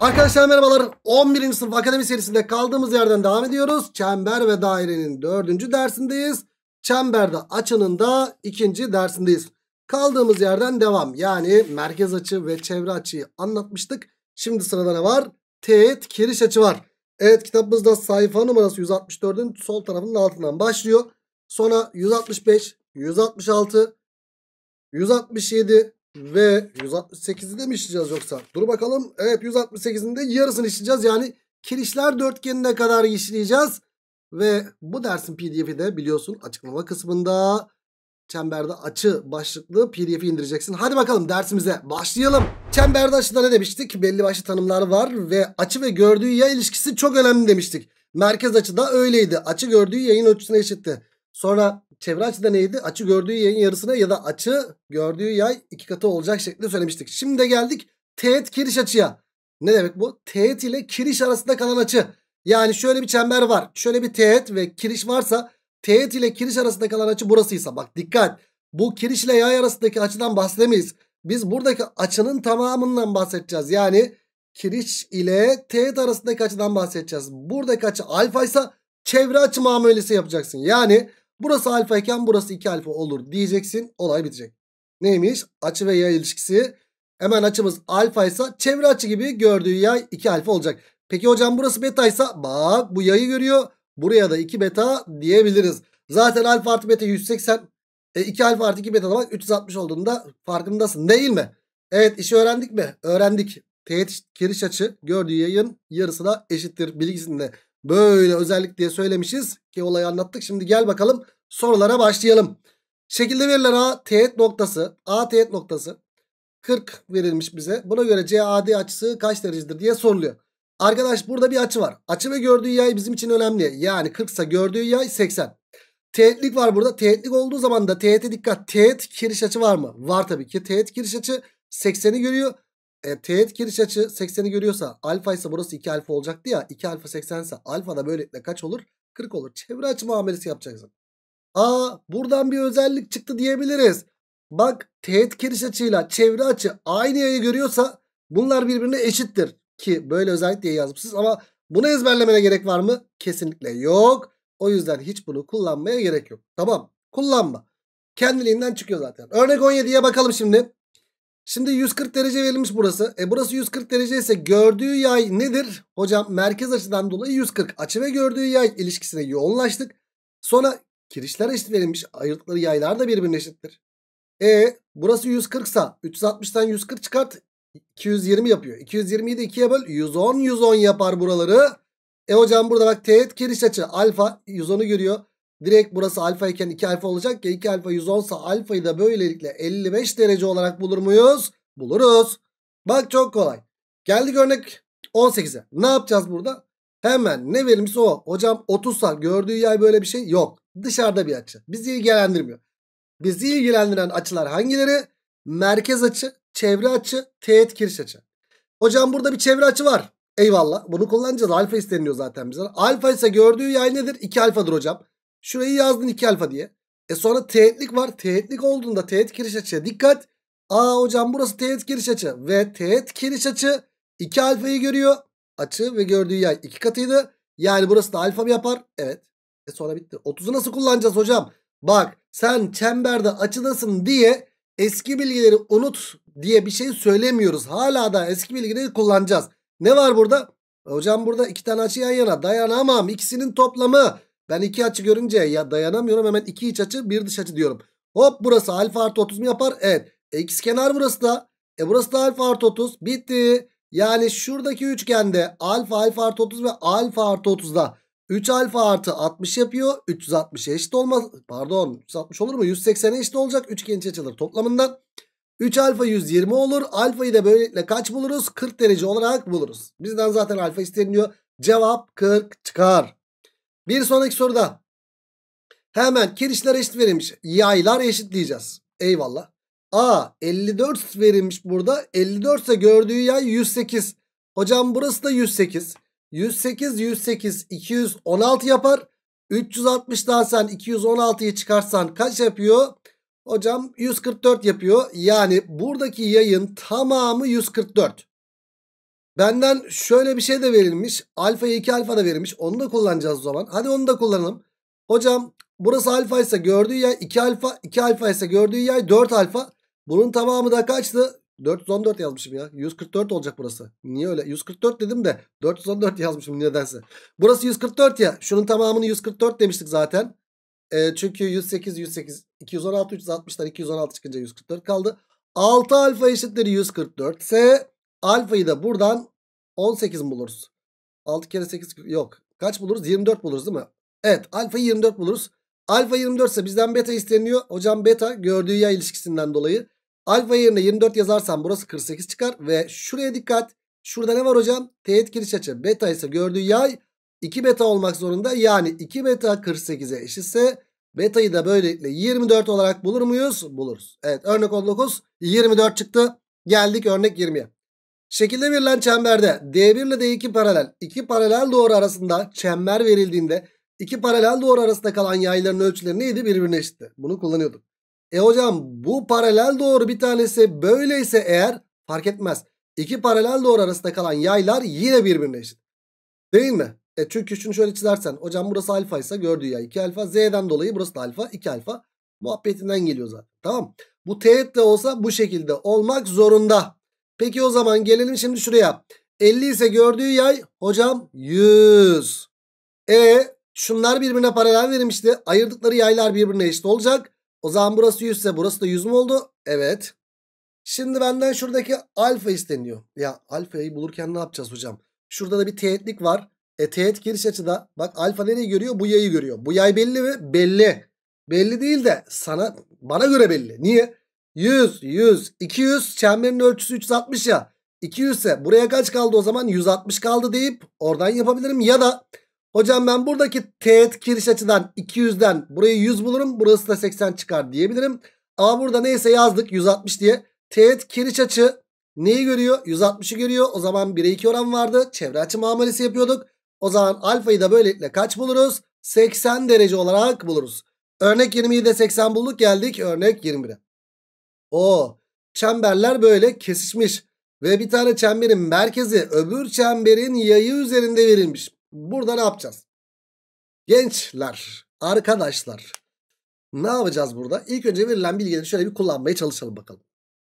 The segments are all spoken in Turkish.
Arkadaşlar merhabalar 11. sınıf akademi serisinde kaldığımız yerden devam ediyoruz. Çember ve dairenin 4. dersindeyiz. Çemberde açının da 2. dersindeyiz. Kaldığımız yerden devam. Yani merkez açı ve çevre açıyı anlatmıştık. Şimdi sırada ne var? Teğet kiriş açı var. Evet kitabımızda sayfa numarası 164'ün sol tarafının altından başlıyor. Sonra 165, 166, 167, ve 168'i de mi işleyeceğiz yoksa? Dur bakalım. Evet 168'in de yarısını işleyeceğiz. Yani kirişler dörtgenine kadar işleyeceğiz. Ve bu dersin pdf'i de biliyorsun açıklama kısmında çemberde açı başlıklı pdf'i indireceksin. Hadi bakalım dersimize başlayalım. Çemberde açıda ne demiştik? Belli başlı tanımlar var ve açı ve gördüğü yay ilişkisi çok önemli demiştik. Merkez açıda öyleydi. Açı gördüğü yayın ölçüsüne eşitti. Sonra çevre açı da neydi? Açı gördüğü yayın yarısına ya da açı gördüğü yay iki katı olacak şekilde söylemiştik. Şimdi de geldik teğet kiriş açıya. Ne demek bu? Teğet ile kiriş arasında kalan açı. Yani şöyle bir çember var. Şöyle bir teğet ve kiriş varsa teğet ile kiriş arasında kalan açı burasıysa bak dikkat. Bu kiriş ile yay arasındaki açıdan bahsedemeyiz. Biz buradaki açının tamamından bahsedeceğiz. Yani kiriş ile teğet arasındaki açıdan bahsedeceğiz. Buradaki açı alfa ise çevre açı muamelesi yapacaksın. Yani Burası alfa iken burası 2 alfa olur diyeceksin. Olay bitecek. Neymiş? Açı ve yay ilişkisi. Hemen açımız alfa ise çevre açı gibi gördüğü yay 2 alfa olacak. Peki hocam burası beta ise bak bu yayı görüyor. Buraya da 2 beta diyebiliriz. Zaten alfa artı beta 180. E, 2 alfa artı 2 beta da bak 360 olduğunda farkındasın değil mi? Evet işi öğrendik mi? Öğrendik. Teğet kiriş açı gördüğü yayın yarısına eşittir bilgisinde. Böyle özellik diye söylemişiz ki olayı anlattık. Şimdi gel bakalım sorulara başlayalım. Şekilde verilen A teğet noktası. A teğet noktası 40 verilmiş bize. Buna göre CAD açısı kaç derecedir diye soruluyor. Arkadaş burada bir açı var. Açı ve gördüğü yay bizim için önemli. Yani 40 ise gördüğü yay 80. Teğetlik var burada. Teğetlik olduğu zaman da teğete dikkat. Teğet giriş açı var mı? Var tabii ki. Teğet giriş açı 80'i görüyor e, teğet giriş açı 80'i görüyorsa alfa ise burası 2 alfa olacaktı ya. 2 alfa 80 ise alfa da böylelikle kaç olur? 40 olur. Çevre açı muamelesi yapacaksın. Aa buradan bir özellik çıktı diyebiliriz. Bak teğet giriş açıyla çevre açı aynı yayı görüyorsa bunlar birbirine eşittir. Ki böyle özellik diye yazmışsınız ama bunu ezberlemene gerek var mı? Kesinlikle yok. O yüzden hiç bunu kullanmaya gerek yok. Tamam kullanma. Kendiliğinden çıkıyor zaten. Örnek 17'ye bakalım şimdi. Şimdi 140 derece verilmiş burası. E burası 140 derece ise gördüğü yay nedir? Hocam merkez açıdan dolayı 140. Açı ve gördüğü yay ilişkisine yoğunlaştık. Sonra kirişler eşit verilmiş. Ayırdıkları yaylar da birbirine eşittir. E burası 140 sa 360'tan 140 çıkart 220 yapıyor. 220'yi de 2'ye böl 110 110 yapar buraları. E hocam burada bak teğet kiriş açı alfa 110'u görüyor. Direkt burası alfa iken 2 alfa olacak ya 2 alfa 110 sa alfayı da böylelikle 55 derece olarak bulur muyuz? Buluruz. Bak çok kolay. Geldik örnek 18'e. Ne yapacağız burada? Hemen ne verilmiş o. Hocam 30 sal gördüğü yay böyle bir şey yok. Dışarıda bir açı. Bizi ilgilendirmiyor. Bizi ilgilendiren açılar hangileri? Merkez açı, çevre açı, teğet kiriş açı. Hocam burada bir çevre açı var. Eyvallah. Bunu kullanacağız. Alfa isteniyor zaten bize. Alfa ise gördüğü yay nedir? 2 alfadır hocam. Şurayı yazdın 2 alfa diye. E sonra teğetlik var. Teğetlik olduğunda teğet giriş açıya dikkat. Aa hocam burası teğet giriş açı. Ve teğet giriş açı 2 alfayı görüyor. Açı ve gördüğü yay 2 katıydı. Yani burası da alfa mı yapar? Evet. E sonra bitti. 30'u nasıl kullanacağız hocam? Bak sen çemberde açıdasın diye eski bilgileri unut diye bir şey söylemiyoruz. Hala da eski bilgileri kullanacağız. Ne var burada? E hocam burada iki tane açı yan yana dayanamam. İkisinin toplamı ben iki açı görünce ya dayanamıyorum hemen iki iç açı bir dış açı diyorum. Hop burası alfa artı 30 mu yapar? Evet. X e, kenar burası da. E burası da alfa artı 30. Bitti. Yani şuradaki üçgende alfa alfa artı 30 ve alfa artı 30'da 3 alfa artı 60 yapıyor. 360 eşit olmaz. Pardon 360 olur mu? 180 eşit olacak. Üçgen iç açıları toplamından. 3 alfa 120 olur. Alfayı da böylelikle kaç buluruz? 40 derece olarak buluruz. Bizden zaten alfa isteniliyor. Cevap 40 çıkar. Bir sonraki soruda hemen kirişler eşit verilmiş. Yaylar eşitleyeceğiz. Eyvallah. A 54 verilmiş burada. 54 ise gördüğü yay 108. Hocam burası da 108. 108 108 216 yapar. 360'dan sen 216'yı çıkarsan kaç yapıyor? Hocam 144 yapıyor. Yani buradaki yayın tamamı 144. Benden şöyle bir şey de verilmiş. alfa 2 alfa da verilmiş. Onu da kullanacağız o zaman. Hadi onu da kullanalım. Hocam burası alfa ise gördüğü yay 2 alfa. 2 alfa ise gördüğü yay 4 alfa. Bunun tamamı da kaçtı? 414 yazmışım ya. 144 olacak burası. Niye öyle? 144 dedim de 414 yazmışım nedense. Burası 144 ya. Şunun tamamını 144 demiştik zaten. E, çünkü 108, 108, 216, 360'dan 216 çıkınca 144 kaldı. 6 alfa eşittir 144 ise alfayı da buradan 18 mi buluruz? 6 kere 8 yok. Kaç buluruz? 24 buluruz değil mi? Evet alfa'yı 24 buluruz. Alfa 24 ise bizden beta isteniyor. Hocam beta gördüğü yay ilişkisinden dolayı. Alfa yerine 24 yazarsam burası 48 çıkar. Ve şuraya dikkat. Şurada ne var hocam? Teğet giriş açı. Beta ise gördüğü yay 2 beta olmak zorunda. Yani 2 beta 48'e eşitse betayı da böylelikle 24 olarak bulur muyuz? Buluruz. Evet örnek 19 24 çıktı. Geldik örnek 20'ye. Şekilde verilen çemberde D1 ile D2 paralel iki paralel doğru arasında çember verildiğinde iki paralel doğru arasında kalan yayların ölçüleri neydi? Birbirine eşitti. Bunu kullanıyorduk. E hocam bu paralel doğru bir tanesi böyleyse eğer fark etmez. İki paralel doğru arasında kalan yaylar yine birbirine eşit. Değil mi? E çünkü şunu şöyle çizersen hocam burası alfa ise gördüğü yay 2 alfa. Z'den dolayı burası da alfa 2 alfa muhabbetinden geliyor zaten. Tamam Bu teğet de olsa bu şekilde olmak zorunda. Peki o zaman gelelim şimdi şuraya. 50 ise gördüğü yay hocam 100. E şunlar birbirine paralel verilmişti. Ayırdıkları yaylar birbirine eşit olacak. O zaman burası 100 ise burası da 100 mu oldu? Evet. Şimdi benden şuradaki alfa isteniyor. Ya alfayı bulurken ne yapacağız hocam? Şurada da bir teğetlik var. E teğet giriş açıda. Bak alfa nereyi görüyor? Bu yayı görüyor. Bu yay belli mi? Belli. Belli değil de sana bana göre belli. Niye? 100, 100, 200 çemberin ölçüsü 360 ya. 200 ise buraya kaç kaldı o zaman? 160 kaldı deyip oradan yapabilirim. Ya da hocam ben buradaki teğet kiriş açıdan 200'den burayı 100 bulurum. Burası da 80 çıkar diyebilirim. Ama burada neyse yazdık 160 diye. Teğet kiriş açı neyi görüyor? 160'ı görüyor. O zaman 1'e 2 oran vardı. Çevre açı muamelesi yapıyorduk. O zaman alfayı da böylelikle kaç buluruz? 80 derece olarak buluruz. Örnek 20'yi de 80 bulduk geldik örnek 21'e. O çemberler böyle kesişmiş. Ve bir tane çemberin merkezi öbür çemberin yayı üzerinde verilmiş. Burada ne yapacağız? Gençler, arkadaşlar ne yapacağız burada? İlk önce verilen bilgileri şöyle bir kullanmaya çalışalım bakalım.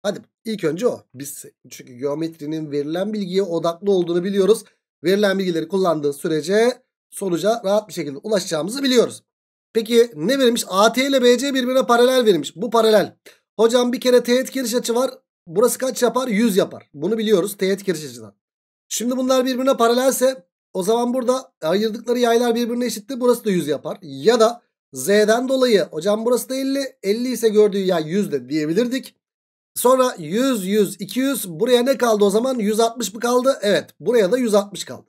Hadi ilk önce o. Biz çünkü geometrinin verilen bilgiye odaklı olduğunu biliyoruz. Verilen bilgileri kullandığı sürece sonuca rahat bir şekilde ulaşacağımızı biliyoruz. Peki ne verilmiş? AT ile BC birbirine paralel verilmiş. Bu paralel. Hocam bir kere teğet giriş açı var. Burası kaç yapar? 100 yapar. Bunu biliyoruz teğet giriş açıdan. Şimdi bunlar birbirine paralelse o zaman burada ayırdıkları yaylar birbirine eşitti. Burası da 100 yapar. Ya da Z'den dolayı hocam burası da 50. 50 ise gördüğü yay 100 de diyebilirdik. Sonra 100, 100, 200. Buraya ne kaldı o zaman? 160 mı kaldı? Evet. Buraya da 160 kaldı.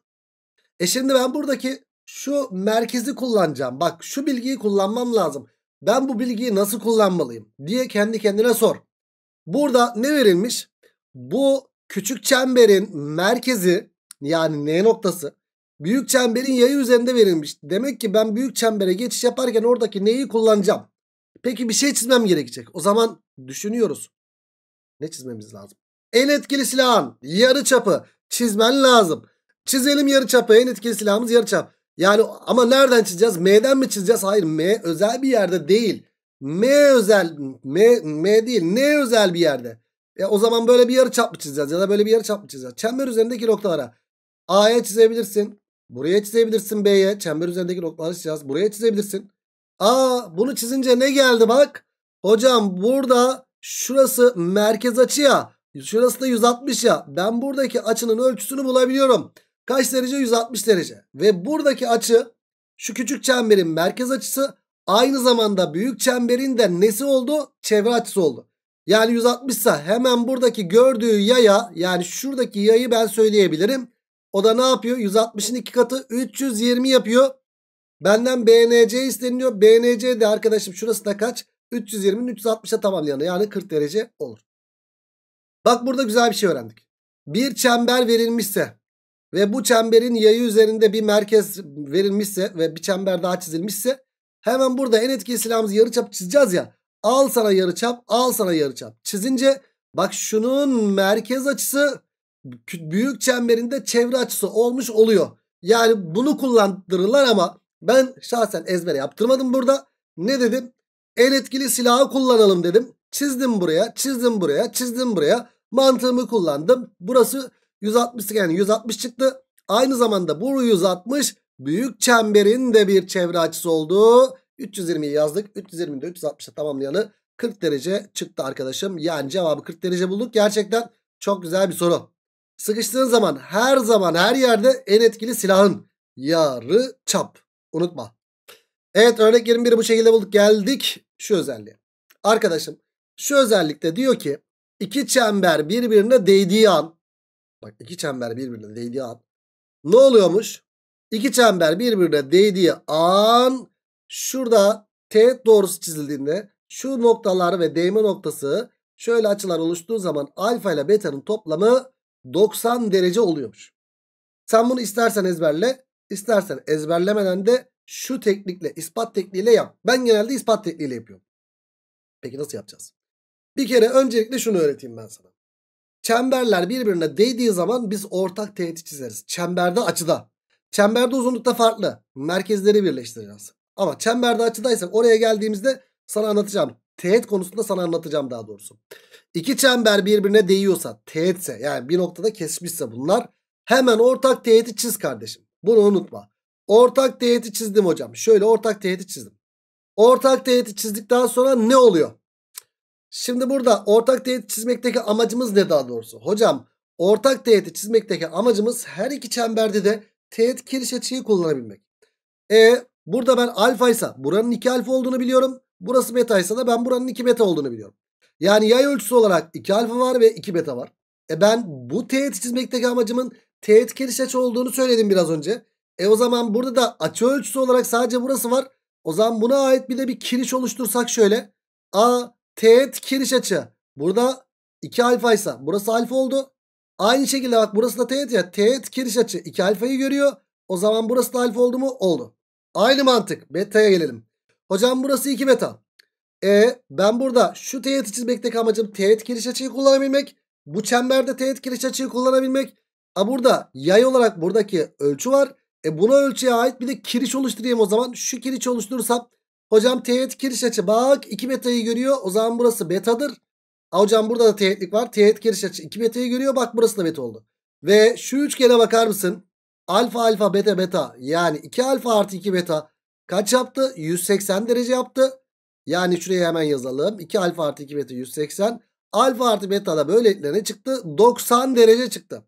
E şimdi ben buradaki şu merkezi kullanacağım. Bak şu bilgiyi kullanmam lazım ben bu bilgiyi nasıl kullanmalıyım diye kendi kendine sor. Burada ne verilmiş? Bu küçük çemberin merkezi yani N noktası büyük çemberin yayı üzerinde verilmiş. Demek ki ben büyük çembere geçiş yaparken oradaki neyi kullanacağım? Peki bir şey çizmem gerekecek. O zaman düşünüyoruz. Ne çizmemiz lazım? En etkili silahın yarı çapı çizmen lazım. Çizelim yarı çapı. En etkili silahımız yarı çap. Yani ama nereden çizeceğiz? M'den mi çizeceğiz? Hayır M özel bir yerde değil. M özel M, M değil Ne özel bir yerde. E o zaman böyle bir yarı çap mı çizeceğiz ya da böyle bir yarı çap mı çizeceğiz? Çember üzerindeki noktalara A'ya çizebilirsin. Buraya çizebilirsin B'ye. Çember üzerindeki noktaları çizeceğiz. Buraya çizebilirsin. Aa bunu çizince ne geldi bak. Hocam burada şurası merkez açı ya. Şurası da 160 ya. Ben buradaki açının ölçüsünü bulabiliyorum. Kaç derece? 160 derece. Ve buradaki açı şu küçük çemberin merkez açısı aynı zamanda büyük çemberin de nesi oldu? Çevre açısı oldu. Yani 160 ise hemen buradaki gördüğü yaya yani şuradaki yayı ben söyleyebilirim. O da ne yapıyor? 160'ın iki katı 320 yapıyor. Benden BNC isteniyor. BNC de arkadaşım şurası da kaç? 320'nin 360'a tamamlayanı yani 40 derece olur. Bak burada güzel bir şey öğrendik. Bir çember verilmişse ve bu çemberin yayı üzerinde bir merkez verilmişse ve bir çember daha çizilmişse hemen burada en etkili silahımızı yarıçap çizeceğiz ya. Al sana yarıçap, al sana yarıçap. Çizince bak şunun merkez açısı büyük çemberinde çevre açısı olmuş oluyor. Yani bunu kullandırırlar ama ben şahsen ezbere yaptırmadım burada. Ne dedim? En etkili silahı kullanalım dedim. Çizdim buraya, çizdim buraya, çizdim buraya. Mantığımı kullandım. Burası 160 yani 160 çıktı. Aynı zamanda bu 160 büyük çemberin de bir çevre açısı oldu. 320'yi yazdık. 320'yi de 360'a tamamlayalı 40 derece çıktı arkadaşım. Yani cevabı 40 derece bulduk. Gerçekten çok güzel bir soru. Sıkıştığın zaman her zaman her yerde en etkili silahın yarı çap. Unutma. Evet örnek 21'i bu şekilde bulduk. Geldik şu özelliğe. Arkadaşım şu özellikte diyor ki iki çember birbirine değdiği an Bak iki çember birbirine değdiği an. Ne oluyormuş? İki çember birbirine değdiği an şurada T doğrusu çizildiğinde şu noktalar ve değme noktası şöyle açılar oluştuğu zaman alfa ile beta'nın toplamı 90 derece oluyormuş. Sen bunu istersen ezberle, istersen ezberlemeden de şu teknikle, ispat tekniğiyle yap. Ben genelde ispat tekniğiyle yapıyorum. Peki nasıl yapacağız? Bir kere öncelikle şunu öğreteyim ben sana. Çemberler birbirine değdiği zaman biz ortak teğet çizeriz. Çemberde açıda. Çemberde uzunlukta farklı. Merkezleri birleştireceğiz. Ama çemberde açıdaysak oraya geldiğimizde sana anlatacağım. Teğet konusunda sana anlatacağım daha doğrusu. İki çember birbirine değiyorsa teğetse yani bir noktada kesmişse bunlar hemen ortak teğeti çiz kardeşim. Bunu unutma. Ortak teğeti çizdim hocam. Şöyle ortak teğeti çizdim. Ortak teğeti çizdikten sonra ne oluyor? Şimdi burada ortak teğet çizmekteki amacımız ne daha doğrusu? Hocam ortak teğeti çizmekteki amacımız her iki çemberde de teğet kiriş açıyı kullanabilmek. E burada ben alfa ise buranın 2 alfa olduğunu biliyorum. Burası beta ise de ben buranın 2 beta olduğunu biliyorum. Yani yay ölçüsü olarak 2 alfa var ve 2 beta var. E ben bu teğet çizmekteki amacımın teğet kiriş açı olduğunu söyledim biraz önce. E o zaman burada da açı ölçüsü olarak sadece burası var. O zaman buna ait bir de bir kiriş oluştursak şöyle. A teğet kiriş e açı. Burada 2 ise burası alfa oldu. Aynı şekilde bak burası da teğet e ya. Teğet kiriş e açı 2 alfayı görüyor. O zaman burası da alfa oldu mu? Oldu. Aynı mantık. Beta'ya gelelim. Hocam burası 2 beta. E ben burada şu teğeti çizmekteki amacım teğet kiriş açıyı kullanabilmek. Bu çemberde teğet kiriş açıyı kullanabilmek. A burada yay olarak buradaki ölçü var. E buna ölçüye ait bir de kiriş oluşturayım o zaman. Şu kiriş oluşturursam Hocam teğet giriş açı bak 2 betayı görüyor. O zaman burası betadır. A hocam burada da teğetlik var. Teğet giriş açı 2 betayı görüyor. Bak burası da beta oldu. Ve şu üçgene bakar mısın? Alfa alfa beta beta. Yani 2 alfa artı 2 beta. Kaç yaptı? 180 derece yaptı. Yani şuraya hemen yazalım. 2 alfa artı 2 beta 180. Alfa artı beta da böylelikle ne çıktı? 90 derece çıktı.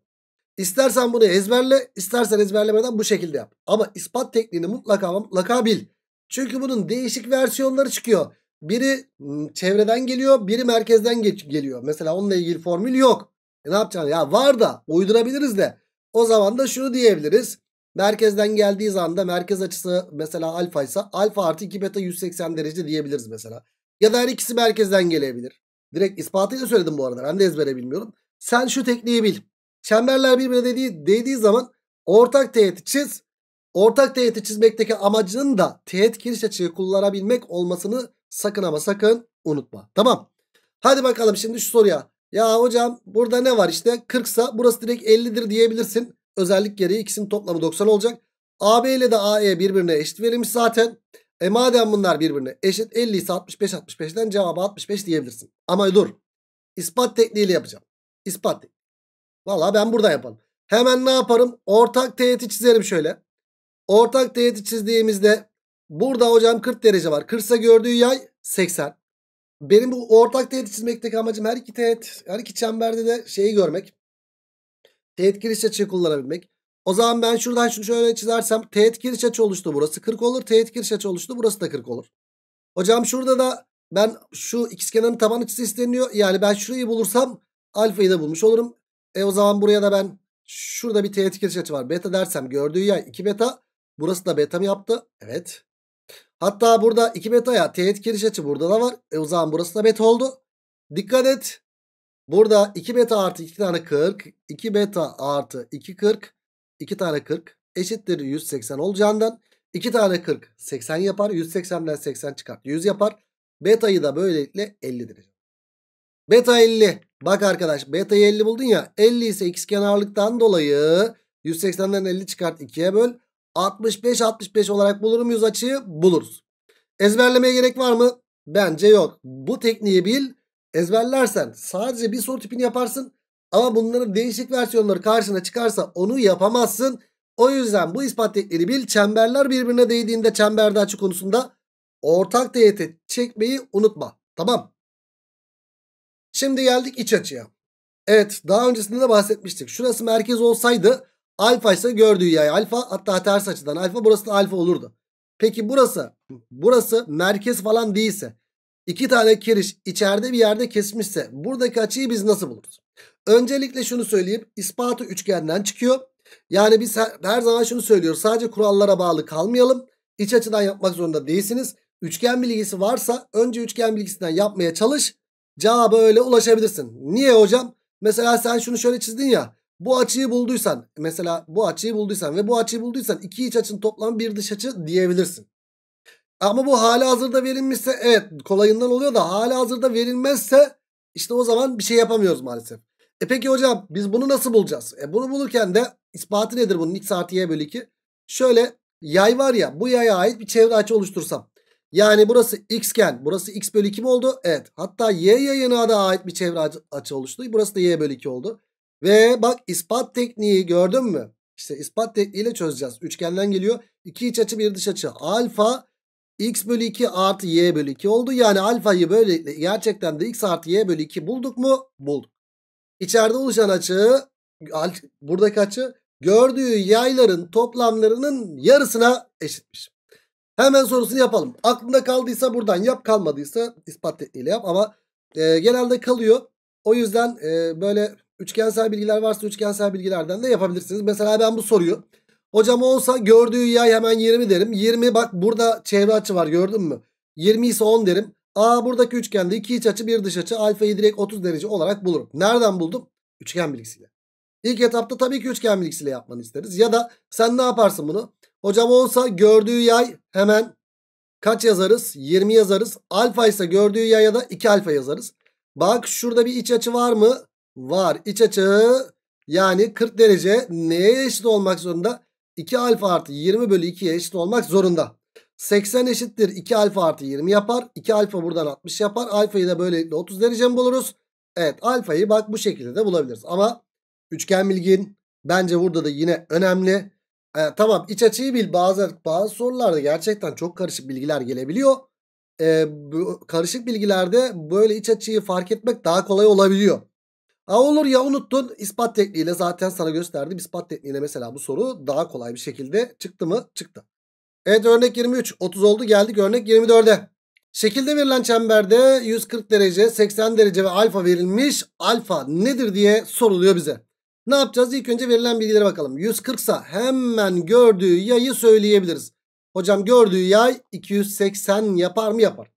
İstersen bunu ezberle, istersen ezberlemeden bu şekilde yap. Ama ispat tekniğini mutlaka mutlaka bil. Çünkü bunun değişik versiyonları çıkıyor. Biri çevreden geliyor, biri merkezden geç geliyor. Mesela onunla ilgili formül yok. E ne yapacaksın? Ya var da uydurabiliriz de. O zaman da şunu diyebiliriz. Merkezden geldiği zaman da merkez açısı mesela alfa ise alfa artı 2 beta 180 derece diyebiliriz mesela. Ya da her ikisi merkezden gelebilir. Direkt ispatıyla söyledim bu arada. Ben de ezbere bilmiyorum. Sen şu tekniği bil. Çemberler birbirine değdiği, değdiği zaman ortak teğeti çiz. Ortak teğeti çizmekteki amacının da teğet giriş açığı kullanabilmek olmasını sakın ama sakın unutma. Tamam. Hadi bakalım şimdi şu soruya. Ya hocam burada ne var işte 40 sa burası direkt 50'dir diyebilirsin. Özellik gereği ikisinin toplamı 90 olacak. AB ile de AE birbirine eşit verilmiş zaten. E madem bunlar birbirine eşit 50 ise 65 65'ten cevabı 65 diyebilirsin. Ama dur ispat tekniğiyle yapacağım. İspat tekniği. Valla ben burada yapalım. Hemen ne yaparım? Ortak teğeti çizerim şöyle. Ortak teğeti çizdiğimizde burada hocam 40 derece var. 40 gördüğü yay 80. Benim bu ortak teğeti çizmekteki amacım her iki teğet, her iki çemberde de şeyi görmek. Teğet giriş açı kullanabilmek. O zaman ben şuradan şunu şöyle çizersem teğet giriş açı oluştu burası 40 olur. Teğet giriş açı oluştu burası da 40 olur. Hocam şurada da ben şu ikizkenarın taban açısı isteniyor. Yani ben şurayı bulursam alfayı da bulmuş olurum. E o zaman buraya da ben şurada bir teğet giriş açı var. Beta dersem gördüğü yay 2 beta. Burası da beta mı yaptı? Evet. Hatta burada 2 beta ya teğet giriş açı burada da var. E o zaman burası da beta oldu. Dikkat et. Burada 2 beta artı 2 tane 40. 2 beta artı 2 40. 2 tane 40 eşittir 180 olacağından 2 tane 40 80 yapar. 180'den 80 çıkart 100 yapar. Beta'yı da böylelikle 50'dir. Beta 50. Bak arkadaş beta'yı 50 buldun ya. 50 ise x kenarlıktan dolayı 180'den 50 çıkart 2'ye böl. 65 65 olarak bulur muyuz açıyı? Buluruz. Ezberlemeye gerek var mı? Bence yok. Bu tekniği bil. Ezberlersen sadece bir soru tipini yaparsın. Ama bunların değişik versiyonları karşına çıkarsa onu yapamazsın. O yüzden bu ispat tekniğini bil. Çemberler birbirine değdiğinde çemberde açı konusunda ortak teğeti çekmeyi unutma. Tamam. Şimdi geldik iç açıya. Evet daha öncesinde de bahsetmiştik. Şurası merkez olsaydı Alfa ise gördüğü yay alfa. Hatta ters açıdan alfa. Burası da alfa olurdu. Peki burası burası merkez falan değilse iki tane kiriş içeride bir yerde kesmişse buradaki açıyı biz nasıl buluruz? Öncelikle şunu söyleyeyim. ispatı üçgenden çıkıyor. Yani biz her, her zaman şunu söylüyoruz. Sadece kurallara bağlı kalmayalım. İç açıdan yapmak zorunda değilsiniz. Üçgen bilgisi varsa önce üçgen bilgisinden yapmaya çalış. Cevabı öyle ulaşabilirsin. Niye hocam? Mesela sen şunu şöyle çizdin ya. Bu açıyı bulduysan mesela bu açıyı bulduysan ve bu açıyı bulduysan iki iç açın toplamı bir dış açı diyebilirsin. Ama bu hala hazırda verilmişse evet kolayından oluyor da hala hazırda verilmezse işte o zaman bir şey yapamıyoruz maalesef. E peki hocam biz bunu nasıl bulacağız? E bunu bulurken de ispatı nedir bunun x artı y bölü 2? Şöyle yay var ya bu yaya ait bir çevre açı oluştursam. Yani burası xken, burası x bölü 2 mi oldu? Evet. Hatta y yayına da ait bir çevre açı oluştu. Burası da y bölü 2 oldu. Ve bak ispat tekniği gördün mü? İşte ispat tekniğiyle çözeceğiz. Üçgenden geliyor. İki iç açı bir dış açı. Alfa x bölü 2 artı y bölü 2 oldu. Yani alfayı böyle gerçekten de x artı y bölü 2 bulduk mu? Bulduk. İçeride oluşan açı buradaki açı gördüğü yayların toplamlarının yarısına eşitmiş. Hemen sorusunu yapalım. Aklında kaldıysa buradan yap kalmadıysa ispat tekniğiyle yap ama e, genelde kalıyor. O yüzden e, böyle Üçgensel bilgiler varsa üçgensel bilgilerden de yapabilirsiniz. Mesela ben bu soruyu hocam olsa gördüğü yay hemen 20 derim. 20 bak burada çevre açı var gördün mü? 20 ise 10 derim. Aa buradaki üçgende iki iç açı bir dış açı alfayı direkt 30 derece olarak bulurum. Nereden buldum? Üçgen bilgisiyle. İlk etapta tabii ki üçgen bilgisiyle yapmanı isteriz. Ya da sen ne yaparsın bunu? Hocam olsa gördüğü yay hemen kaç yazarız? 20 yazarız. Alfa ise gördüğü yaya da 2 alfa yazarız. Bak şurada bir iç açı var mı? var. İç açı yani 40 derece neye eşit olmak zorunda? 2 alfa artı 20 bölü 2'ye eşit olmak zorunda. 80 eşittir 2 alfa artı 20 yapar. 2 alfa buradan 60 yapar. Alfayı da böylelikle 30 derece mi buluruz? Evet alfayı bak bu şekilde de bulabiliriz. Ama üçgen bilgin bence burada da yine önemli. E, tamam iç açıyı bil. Bazı, bazı sorularda gerçekten çok karışık bilgiler gelebiliyor. E, bu, karışık bilgilerde böyle iç açıyı fark etmek daha kolay olabiliyor. A olur ya unuttun. ispat tekniğiyle zaten sana gösterdim. Ispat tekniğiyle mesela bu soru daha kolay bir şekilde çıktı mı? Çıktı. Evet örnek 23. 30 oldu geldik örnek 24'e. Şekilde verilen çemberde 140 derece, 80 derece ve alfa verilmiş. Alfa nedir diye soruluyor bize. Ne yapacağız? İlk önce verilen bilgilere bakalım. 140 sa hemen gördüğü yayı söyleyebiliriz. Hocam gördüğü yay 280 yapar mı? Yapar.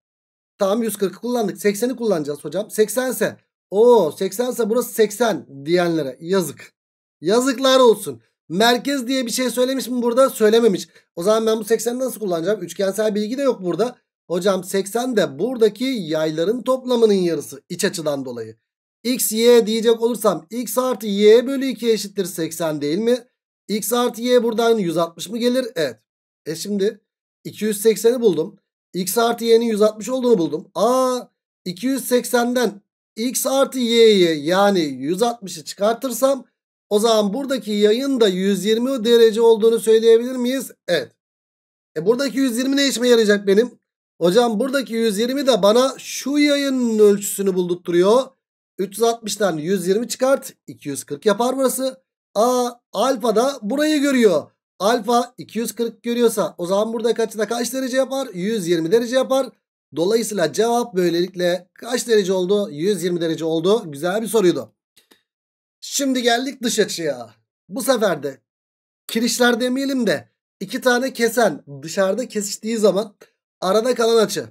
Tamam 140 kullandık. 80'i kullanacağız hocam. 80 ise o 80 ise burası 80 diyenlere yazık. Yazıklar olsun. Merkez diye bir şey söylemiş mi burada? Söylememiş. O zaman ben bu 80'i nasıl kullanacağım? Üçgensel bilgi de yok burada. Hocam 80 de buradaki yayların toplamının yarısı iç açıdan dolayı. X, Y diyecek olursam X artı Y bölü 2 eşittir 80 değil mi? X artı Y buradan 160 mı gelir? Evet. E şimdi 280'i buldum. X artı Y'nin 160 olduğunu buldum. Aa 280'den x artı y'yi yani 160'ı çıkartırsam o zaman buradaki yayın da 120 derece olduğunu söyleyebilir miyiz? Evet. E buradaki 120 ne işime yarayacak benim? Hocam buradaki 120 de bana şu yayının ölçüsünü buldurtturuyor. 360'tan 120 çıkart. 240 yapar burası. A alfa da burayı görüyor. Alfa 240 görüyorsa o zaman burada kaçta kaç derece yapar? 120 derece yapar. Dolayısıyla cevap böylelikle kaç derece oldu? 120 derece oldu. Güzel bir soruydu. Şimdi geldik dış açıya. Bu sefer de kirişler demeyelim de iki tane kesen dışarıda kesiştiği zaman arada kalan açı.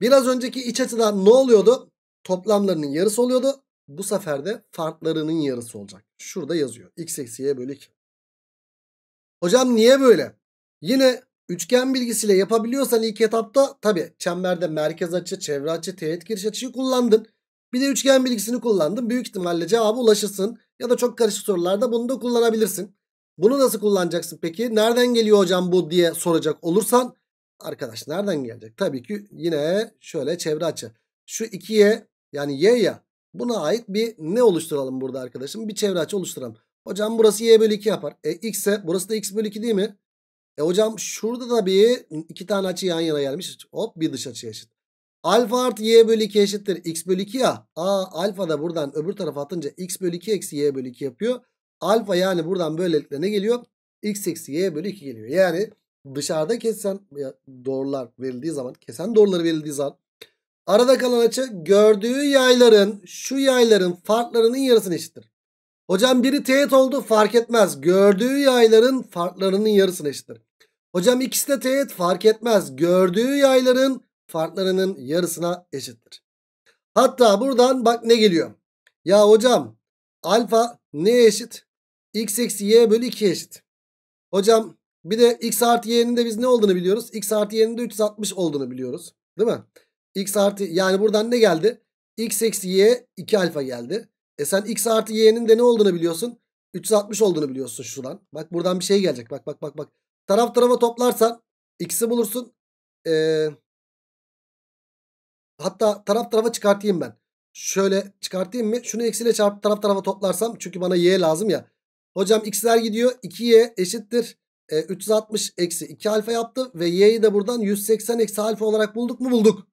Biraz önceki iç açıdan ne oluyordu? Toplamlarının yarısı oluyordu. Bu sefer de farklarının yarısı olacak. Şurada yazıyor. X eksi y bölü 2. Hocam niye böyle? Yine Üçgen bilgisiyle yapabiliyorsan ilk etapta tabi çemberde merkez açı, çevre açı, teğet giriş açıyı kullandın. Bir de üçgen bilgisini kullandın. Büyük ihtimalle cevabı ulaşırsın. Ya da çok karışık sorularda bunu da kullanabilirsin. Bunu nasıl kullanacaksın peki? Nereden geliyor hocam bu diye soracak olursan. Arkadaş nereden gelecek? Tabii ki yine şöyle çevre açı. Şu 2'ye yani y ya buna ait bir ne oluşturalım burada arkadaşım? Bir çevre açı oluşturalım. Hocam burası y bölü 2 yapar. E x'e burası da x bölü 2 değil mi? E hocam şurada da bir iki tane açı yan yana gelmiş. Hop bir dış açı eşit. Alfa artı y bölü 2 eşittir. X bölü 2 ya. A alfa da buradan öbür tarafa atınca x bölü 2 eksi y bölü 2 yapıyor. Alfa yani buradan böylelikle ne geliyor? X eksi y bölü 2 geliyor. Yani dışarıda kesen doğrular verildiği zaman kesen doğruları verildiği zaman arada kalan açı gördüğü yayların şu yayların farklarının yarısını eşittir. Hocam biri teğet oldu fark etmez. Gördüğü yayların farklarının yarısını eşittir. Hocam ikisi de teğet fark etmez. Gördüğü yayların farklarının yarısına eşittir. Hatta buradan bak ne geliyor. Ya hocam alfa ne eşit? x eksi y bölü 2 eşit. Hocam bir de x artı y'nin de biz ne olduğunu biliyoruz. x artı y'nin de 360 olduğunu biliyoruz. Değil mi? x artı yani buradan ne geldi? x eksi y 2 alfa geldi. E sen x artı y'nin de ne olduğunu biliyorsun? 360 olduğunu biliyorsun şuradan. Bak buradan bir şey gelecek. Bak bak bak bak. Taraf tarafa toplarsan x'i bulursun. Ee, hatta taraf tarafa çıkartayım ben. Şöyle çıkartayım mı? Şunu eksiyle çarp taraf tarafa toplarsam. Çünkü bana y lazım ya. Hocam x'ler gidiyor. 2y eşittir. E, ee, 360 eksi 2 alfa yaptı. Ve y'yi de buradan 180 eksi alfa olarak bulduk mu? Bulduk.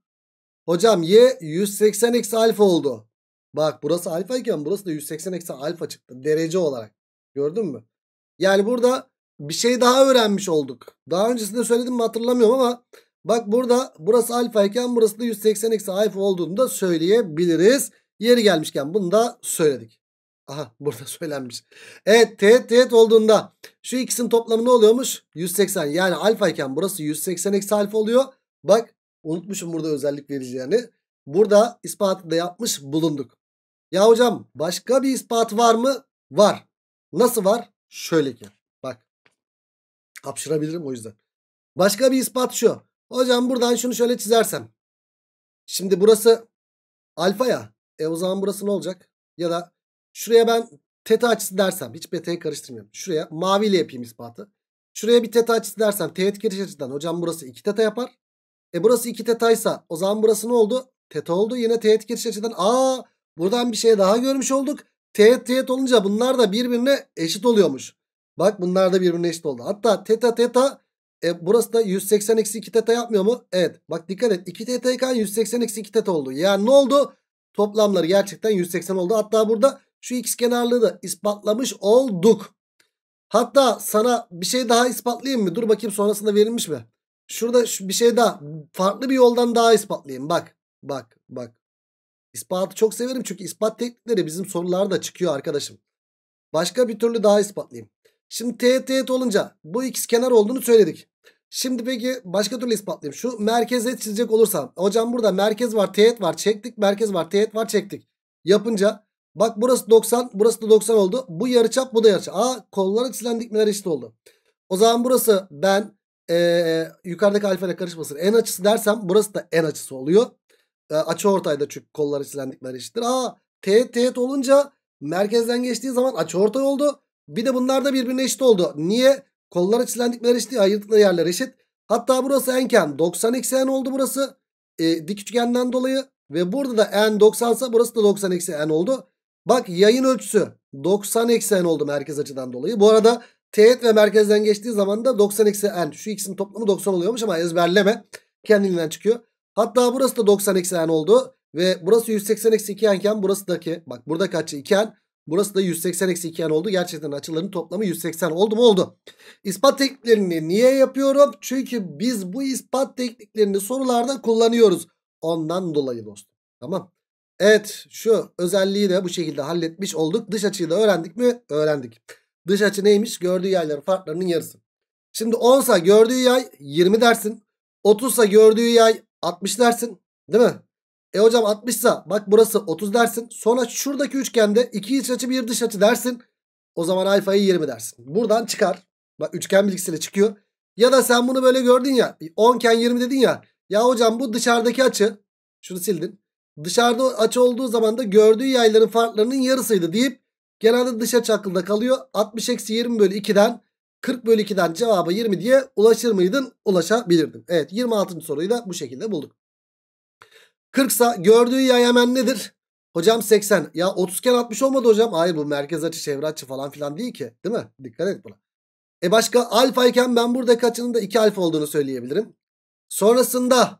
Hocam y 180 eksi alfa oldu. Bak burası alfa iken burası da 180 eksi alfa çıktı. Derece olarak. Gördün mü? Yani burada bir şey daha öğrenmiş olduk. Daha öncesinde söyledim mi hatırlamıyorum ama bak burada burası alfa iken burası da 180 eksi alfa olduğunu da söyleyebiliriz. Yeri gelmişken bunu da söyledik. Aha burada söylenmiş. Evet teğet teğet olduğunda şu ikisinin toplamı ne oluyormuş? 180 yani alfa iken burası 180 eksi alfa oluyor. Bak unutmuşum burada özellik vereceğini. Burada ispatı da yapmış bulunduk. Ya hocam başka bir ispat var mı? Var. Nasıl var? Şöyle ki. Kapşırabilirim o yüzden. Başka bir ispat şu. Hocam buradan şunu şöyle çizersem. Şimdi burası alfa ya. E o zaman burası ne olacak? Ya da şuraya ben teta açısı dersem. Hiç beta'yı karıştırmıyorum. Şuraya maviyle yapayım ispatı. Şuraya bir teta açısı dersem. Teğet giriş açıdan. Hocam burası 2 teta yapar. E burası 2 tetaysa o zaman burası ne oldu? Teta oldu. Yine teğet giriş açıdan. Aa buradan bir şey daha görmüş olduk. Teğet teğet olunca bunlar da birbirine eşit oluyormuş. Bak bunlar da birbirine eşit oldu. Hatta teta teta e, burası da 180 eksi 2 teta yapmıyor mu? Evet. Bak dikkat et. 2 teta iken 180 eksi 2 teta oldu. Yani ne oldu? Toplamları gerçekten 180 oldu. Hatta burada şu x kenarlığı da ispatlamış olduk. Hatta sana bir şey daha ispatlayayım mı? Dur bakayım sonrasında verilmiş mi? Şurada bir şey daha. Farklı bir yoldan daha ispatlayayım. Bak. Bak. Bak. İspatı çok severim çünkü ispat teknikleri bizim sorularda çıkıyor arkadaşım. Başka bir türlü daha ispatlayayım. Şimdi teğet teğet olunca bu x kenar olduğunu söyledik. Şimdi peki başka türlü ispatlayayım. Şu merkeze çizecek olursam. Hocam burada merkez var teğet var çektik. Merkez var teğet var çektik. Yapınca bak burası 90 burası da 90 oldu. Bu yarıçap bu da yarıçap. Aa kolları çizilen dikmeler eşit oldu. O zaman burası ben ee, yukarıdaki alfayla karışmasın. En açısı dersem burası da en açısı oluyor. E, açı ortayda çünkü kolları çizilen dikmeler eşittir. Aa teğet teğet olunca merkezden geçtiği zaman açı ortay oldu. Bir de bunlar da birbirine eşit oldu. Niye? Kollar açılan dikmeler eşit ya. Yırtıkları yerler eşit. Hatta burası enken 90 eksi n oldu burası. E, dik üçgenden dolayı. Ve burada da n 90 sa burası da 90 eksi n oldu. Bak yayın ölçüsü 90 eksi n oldu merkez açıdan dolayı. Bu arada teğet ve merkezden geçtiği zaman da 90 eksi n. Şu ikisinin toplamı 90 oluyormuş ama ezberleme. Kendinden çıkıyor. Hatta burası da 90 eksi n oldu. Ve burası 180 eksi 2 enken burası da ki bak burada kaç 2 n. Burası da 180 eksi 2 oldu. Gerçekten açıların toplamı 180 oldu mu oldu. İspat tekniklerini niye yapıyorum? Çünkü biz bu ispat tekniklerini sorularda kullanıyoruz. Ondan dolayı dostum. Tamam. Evet şu özelliği de bu şekilde halletmiş olduk. Dış açıyı da öğrendik mi? Öğrendik. Dış açı neymiş? Gördüğü yayların farklarının yarısı. Şimdi 10'sa gördüğü yay 20 dersin. 30'sa gördüğü yay 60 dersin. Değil mi? E hocam 60 sa bak burası 30 dersin. Sonra şuradaki üçgende iki iç açı bir dış açı dersin. O zaman alfayı 20 dersin. Buradan çıkar. Bak üçgen bilgisiyle çıkıyor. Ya da sen bunu böyle gördün ya. 10 iken 20 dedin ya. Ya hocam bu dışarıdaki açı. Şunu sildin. Dışarıda açı olduğu zaman da gördüğü yayların farklarının yarısıydı deyip genelde dış açı aklında kalıyor. 60-20 eksi bölü 2'den 40 bölü 2'den cevabı 20 diye ulaşır mıydın? Ulaşabilirdin. Evet 26. soruyu da bu şekilde bulduk. 40 sa gördüğü yay hemen nedir? Hocam 80. Ya 30 iken 60 olmadı hocam. Hayır bu merkez açı çevre açı falan filan değil ki. Değil mi? Dikkat et buna. E başka alfa iken ben burada kaçının da 2 alfa olduğunu söyleyebilirim. Sonrasında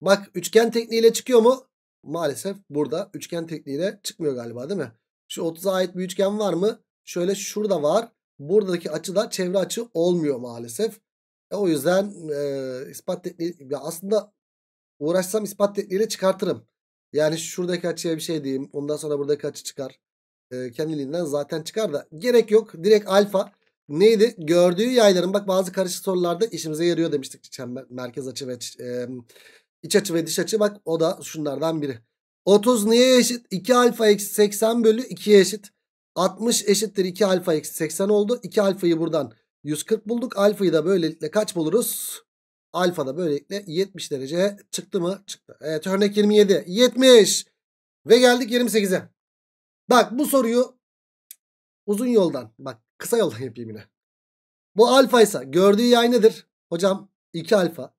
bak üçgen tekniğiyle çıkıyor mu? Maalesef burada üçgen tekniğiyle çıkmıyor galiba değil mi? Şu 30'a ait bir üçgen var mı? Şöyle şurada var. Buradaki açı da çevre açı olmuyor maalesef. E o yüzden e, ispat tekniği ya aslında Uğraşsam ispat tekniğiyle çıkartırım. Yani şuradaki açıya bir şey diyeyim. Ondan sonra buradaki açı çıkar. E, kendiliğinden zaten çıkar da. Gerek yok. Direkt alfa. Neydi? Gördüğü yayların bak bazı karışık sorularda işimize yarıyor demiştik. Çember, merkez açı ve e, iç açı ve dış açı. Bak o da şunlardan biri. 30 niye eşit? 2 alfa eksi 80 bölü 2'ye eşit. 60 eşittir 2 alfa eksi 80 oldu. 2 alfayı buradan 140 bulduk. Alfayı da böylelikle kaç buluruz? Alfa da böylelikle 70 derece çıktı mı? Çıktı. Evet örnek 27. 70. Ve geldik 28'e. Bak bu soruyu uzun yoldan bak kısa yoldan yapayım yine. Bu alfa ise gördüğü yay nedir? Hocam 2 alfa.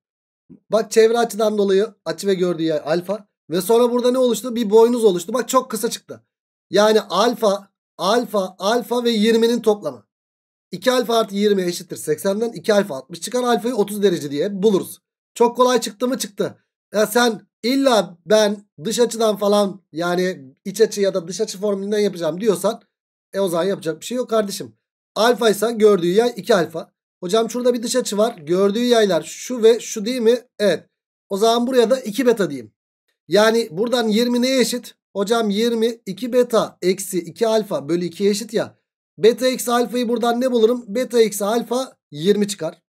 Bak çevre açıdan dolayı açı ve gördüğü yay alfa. Ve sonra burada ne oluştu? Bir boynuz oluştu. Bak çok kısa çıktı. Yani alfa, alfa, alfa ve 20'nin toplamı. 2 alfa artı 20 eşittir 80'den 2 alfa 60 çıkar alfayı 30 derece diye buluruz. Çok kolay çıktı mı çıktı. Ya sen illa ben dış açıdan falan yani iç açı ya da dış açı formülünden yapacağım diyorsan e o zaman yapacak bir şey yok kardeşim. Alfa ise gördüğü yay 2 alfa. Hocam şurada bir dış açı var. Gördüğü yaylar şu ve şu değil mi? Evet. O zaman buraya da 2 beta diyeyim. Yani buradan 20 neye eşit? Hocam 20 2 beta eksi 2 alfa bölü 2 eşit ya. Beta eksi alfayı buradan ne bulurum? Beta eksi alfa 20 çıkar.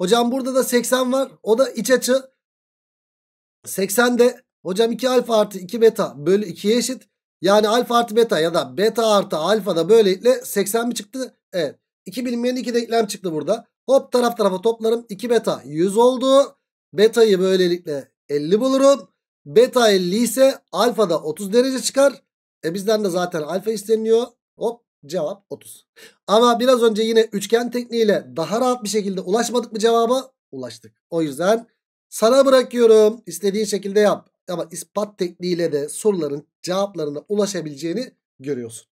Hocam burada da 80 var. O da iç açı. 80 de hocam 2 alfa artı 2 beta bölü 2'ye eşit. Yani alfa artı beta ya da beta artı alfa da böylelikle 80 mi çıktı? Evet. 2 bilinmeyen 2 denklem çıktı burada. Hop taraf tarafa toplarım. 2 beta 100 oldu. Beta'yı böylelikle 50 bulurum. Beta 50 ise alfa da 30 derece çıkar. E bizden de zaten alfa isteniyor. Hop Cevap 30. Ama biraz önce yine üçgen tekniğiyle daha rahat bir şekilde ulaşmadık mı cevaba? Ulaştık. O yüzden sana bırakıyorum. İstediğin şekilde yap. Ama ispat tekniğiyle de soruların cevaplarına ulaşabileceğini görüyorsun.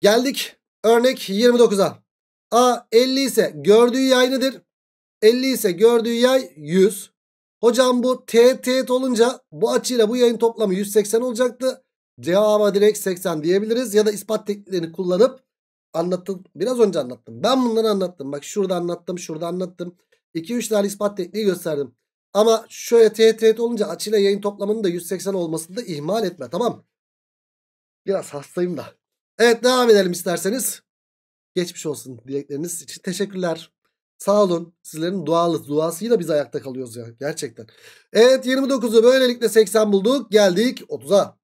Geldik örnek 29'a. A 50 ise gördüğü yay nedir? 50 ise gördüğü yay 100. Hocam bu t teğet olunca bu açıyla bu yayın toplamı 180 olacaktı. Cevaba direkt 80 diyebiliriz. Ya da ispat tekniklerini kullanıp anlattım. Biraz önce anlattım. Ben bunları anlattım. Bak şurada anlattım. Şurada anlattım. 2-3 tane ispat tekniği gösterdim. Ama şöyle teğet teğet olunca açıyla yayın toplamının da 180 olmasını da ihmal etme. Tamam Biraz hastayım da. Evet devam edelim isterseniz. Geçmiş olsun dilekleriniz için. Teşekkürler. Sağ olun. Sizlerin dualı, duasıyla biz ayakta kalıyoruz ya. Gerçekten. Evet 29'u böylelikle 80 bulduk. Geldik 30'a.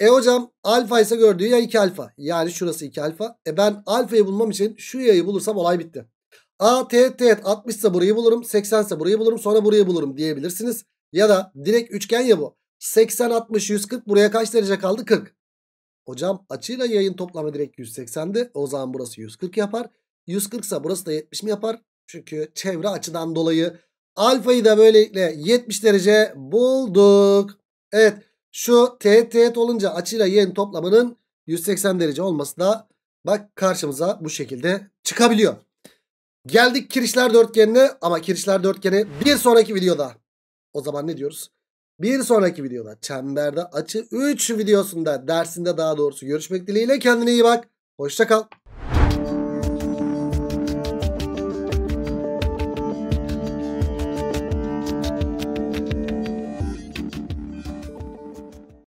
E hocam alfa ise gördüğü yay 2 alfa. Yani şurası 2 alfa. E ben alfayı bulmam için şu yayı bulursam olay bitti. A T T 60 ise burayı bulurum. 80 ise burayı bulurum. Sonra burayı bulurum diyebilirsiniz. Ya da direkt üçgen ya bu. 80 60 140 buraya kaç derece kaldı? 40. Hocam açıyla yayın toplamı direkt 180'di. O zaman burası 140 yapar. 140 ise burası da 70 mi yapar? Çünkü çevre açıdan dolayı alfayı da böylelikle 70 derece bulduk. Evet şu teğet teğet olunca açıyla y'nin toplamının 180 derece olması da bak karşımıza bu şekilde çıkabiliyor. Geldik kirişler dörtgenine ama kirişler dörtgeni bir sonraki videoda. O zaman ne diyoruz? Bir sonraki videoda çemberde açı 3 videosunda dersinde daha doğrusu görüşmek dileğiyle kendine iyi bak. Hoşça kal.